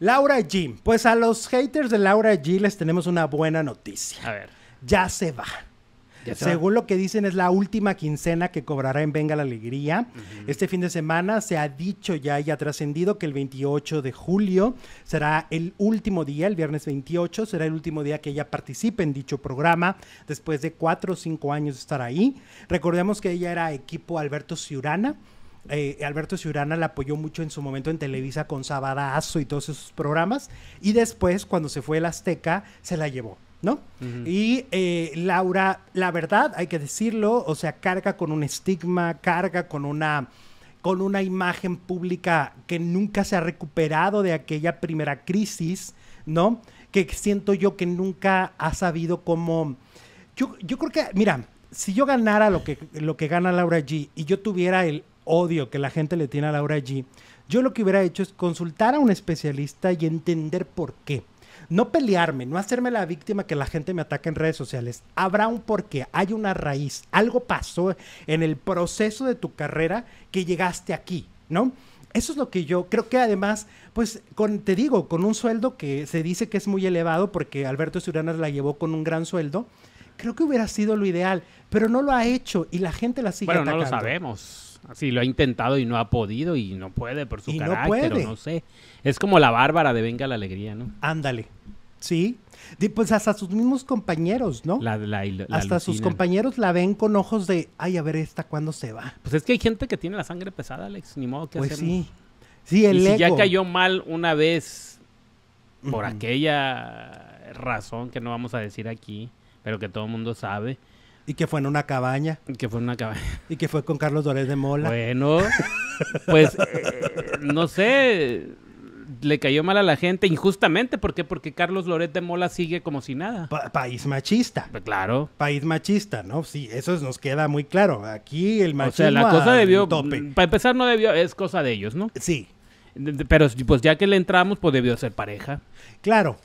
Laura G. Pues a los haters de Laura G les tenemos una buena noticia. A ver. Ya se va. Según lo que dicen, es la última quincena que cobrará en Venga la Alegría. Este fin de semana se ha dicho ya y ha trascendido que el 28 de julio será el último día, el viernes 28, será el último día que ella participe en dicho programa, después de cuatro o cinco años de estar ahí. Recordemos que ella era equipo Alberto Ciurana eh, Alberto Ciurana la apoyó mucho en su momento en Televisa con Sabadazo y todos esos programas. Y después, cuando se fue el Azteca, se la llevó. ¿no? Y eh, Laura, la verdad, hay que decirlo, o sea, carga con un estigma, carga con una con una imagen pública que nunca se ha recuperado de aquella primera crisis, ¿no? Que siento yo que nunca ha sabido cómo... Yo, creo que, mira, si yo ganara lo que, lo que gana Laura G y yo tuviera el odio que la gente le tiene a Laura allí. yo lo que hubiera hecho es consultar a un especialista y entender por qué. No pelearme, no hacerme la víctima que la gente me ataque en redes sociales. Habrá un porqué, hay una raíz, algo pasó en el proceso de tu carrera que llegaste aquí, ¿no? Eso es lo que yo creo que además, pues con, te digo, con un sueldo que se dice que es muy elevado porque Alberto Suranas la llevó con un gran sueldo, creo que hubiera sido lo ideal, pero no lo ha hecho y la gente la sigue atacando. Bueno, no lo sabemos. Así lo ha intentado y no ha podido y no puede por su y carácter no, no sé. Es como la bárbara de Venga la Alegría, ¿no? Ándale. Sí. Pues hasta sus mismos compañeros, ¿no? hasta sus compañeros la ven con ojos de, ay, a ver, ¿esta cuándo se va? Pues es que hay gente que tiene la sangre pesada, Alex. Ni modo que pues sí. Sí, el y Si ya cayó mal una vez por aquella razón que no vamos a decir aquí, pero que todo el mundo sabe y que fue en una cabaña. Y Que fue en una cabaña. Y que fue con Carlos Loret de Mola. Bueno, pues eh, no sé, le cayó mal a la gente injustamente. ¿Por qué? Porque Carlos Loret de Mola sigue como si nada. país machista. Pues claro. País machista, ¿no? Sí, eso nos queda muy claro. Aquí el machismo. O sea, la cosa debió. Mm, para empezar, no debió. Es cosa de ellos, ¿no? Sí. Pero pues ya que le entramos, pues debió ser pareja. Claro.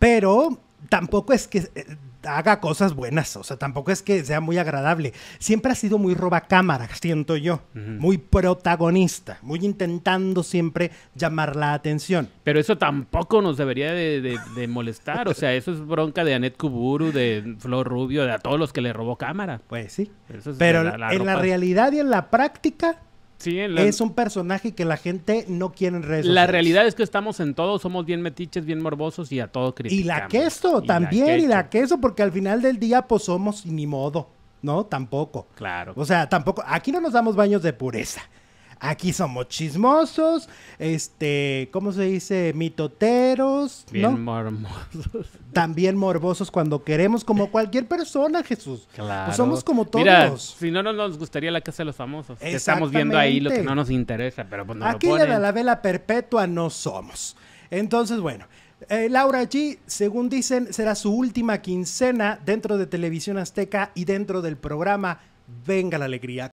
Pero tampoco es que. Eh, haga cosas buenas, o sea, tampoco es que sea muy agradable. Siempre ha sido muy robacámara, siento yo, muy protagonista, muy intentando siempre llamar la atención. Pero eso tampoco nos debería de, molestar, o sea, eso es bronca de Anet Kuburu, de Flor Rubio, de a todos los que le robó cámara. Pues sí, eso es pero en la realidad y en la práctica es un personaje que la gente no quiere en La realidad es que estamos en todo, somos bien metiches, bien morbosos y a todo criticamos. Y la queso también, y la queso, porque al final del día pues somos ni modo, ¿no? Tampoco. Claro. O sea, tampoco, aquí no nos damos baños de pureza. Aquí somos chismosos, este, ¿cómo se dice? Mitoteros. Bien También morbosos cuando queremos, como cualquier persona, Jesús. Pues claro. somos como todos. Mira, si no, no nos gustaría la casa de los famosos. estamos viendo ahí lo que no nos interesa, pero pues no Aquí lo ponen. de la vela perpetua no somos. Entonces, bueno. Eh, Laura G, según dicen, será su última quincena dentro de Televisión Azteca y dentro del programa Venga la Alegría.